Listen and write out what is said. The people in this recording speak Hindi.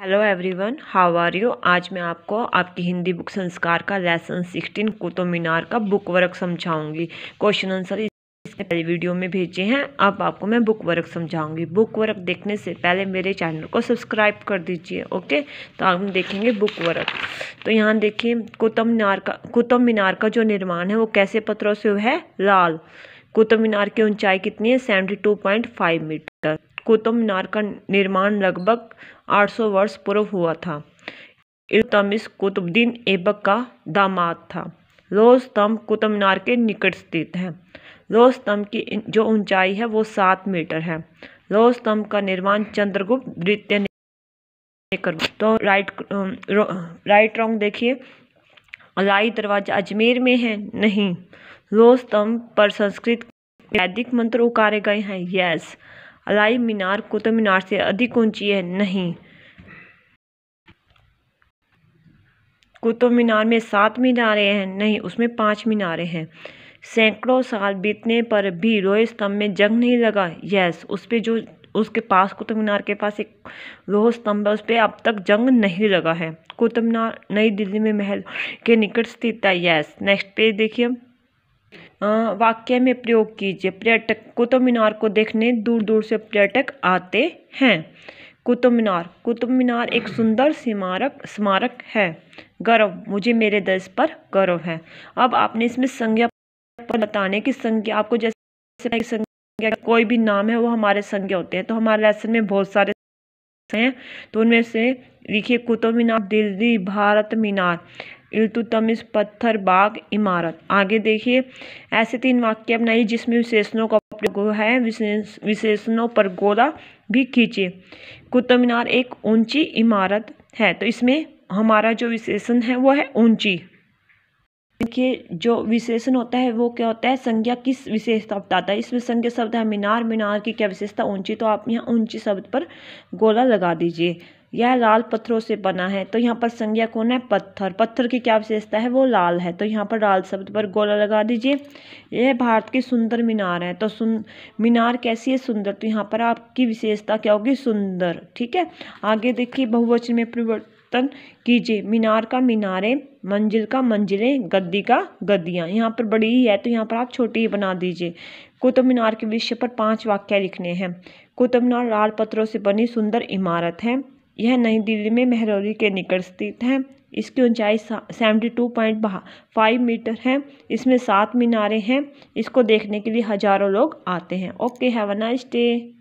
hello everyone how are you आज मैं आपको आपकी हिंदी बुक संस्कार का लेसन सिक्सटीन कुतुब मीनार का बुक वर्क समझाऊंगी क्वेश्चन आंसर इसके पहले वीडियो में भेजे हैं अब आपको मैं बुक वर्क समझाऊंगी बुक वर्क देखने से पहले मेरे चैनल को सब्सक्राइब कर दीजिए ओके तो हम देखेंगे बुक वर्क तो यहाँ देखिए कुतुब मीनार का कुतुब मीनार का जो निर्माण है वो कैसे पत्रों से है लाल कुतुब मीनार की ऊंचाई कितनी है seventy two point five metre Qutub Minar का निर्माण लगभग 800 वर्ष पूर्व हुआ था इल्तमिश कुतुबद्दीन ऐबक का दामाद था रोज स्तंभ कुतुब मीनार के निकट स्थित है रोज स्तंभ की जो ऊंचाई है वो सात मीटर है रोज स्तंभ का निर्माण चंद्रगुप्त द्वितीय ने कर तो राइट राइट रॉन्ग देखिए अलाई दरवाजा अजमेर में है नहीं रोज स्तंभ पर संस्कृत वैदिक मंत्र उकारे गए हैं यस अलाई मीनार कुतुब तो मीनार से अधिक ऊंची है नहीं कुतुब मीनार में सात मीनारे हैं नहीं उसमें पांच मीनारे हैं सैकड़ों साल बीतने पर भी रोहे स्तंभ में जंग नहीं लगा यस उस पर जो उसके पास कुतुब मीनार के पास एक रोह स्तंभ है उस पर अब तक जंग नहीं लगा है कुतुब मीनार नई दिल्ली में महल के निकट स्थित है यस नेक्स्ट पेज देखिए वाक्य में प्रयोग कीजिए पर्यटक कुतुब मीनार को देखने दूर दूर से पर्यटक आते हैं कुतुब मीनार कुतुब मीनार एक सुंदर स्मारक स्मारक है गर्व मुझे मेरे देश पर गर्व है अब आपने इसमें संज्ञा पर बताने की संज्ञा आपको जैसे संज्ञा कोई भी नाम है वो हमारे संज्ञा होते हैं तो हमारे लेसन में बहुत सारे हैं तो उनमें से लिखिए कुतुब मीनार दिल्ली भारत मीनार इल्तुतमिश पत्थर बाग इमारत आगे देखिए ऐसे तीन वाक्य बनाइए जिसमें विशेषणों का प्रयोग है विशेषणों पर गोला भी खींचे कुतुब मीनार एक ऊंची इमारत है तो इसमें हमारा जो विशेषण है वो है ऊंची देखिए जो विशेषण होता है वो क्या होता है संज्ञा किस विशेषता बताता है इसमें संज्ञा शब्द है मीनार मीनार की क्या विशेषता ऊंची तो आप यहाँ ऊंची शब्द पर गोला लगा दीजिए यह लाल पत्थरों से बना है तो यहाँ पर संज्ञा कौन है पत्थर पत्थर की क्या विशेषता है वो लाल है तो यहाँ पर लाल शब्द पर गोला लगा दीजिए यह भारत की सुंदर मीनार है तो सुन मीनार कैसी है सुंदर तो यहाँ पर आपकी विशेषता क्या होगी सुंदर ठीक है आगे देखिए बहुवचन में परिवर्तन कीजिए मीनार का मीनारे मंजिल का मंजिलें गद्दी का गद्दियाँ यहाँ पर बड़ी ही है तो यहाँ पर आप छोटी ही बना दीजिए कुतुब मीनार के विषय पर पाँच वाक्य लिखने हैं कुतुब मीनार लाल पत्थरों से बनी सुंदर इमारत है यह नई दिल्ली में मेहरौली के निकट स्थित है इसकी ऊंचाई seventy two point five metre है इसमें सात मीनारे हैं इसको देखने के लिए हज़ारों लोग आते हैं okay have a nice day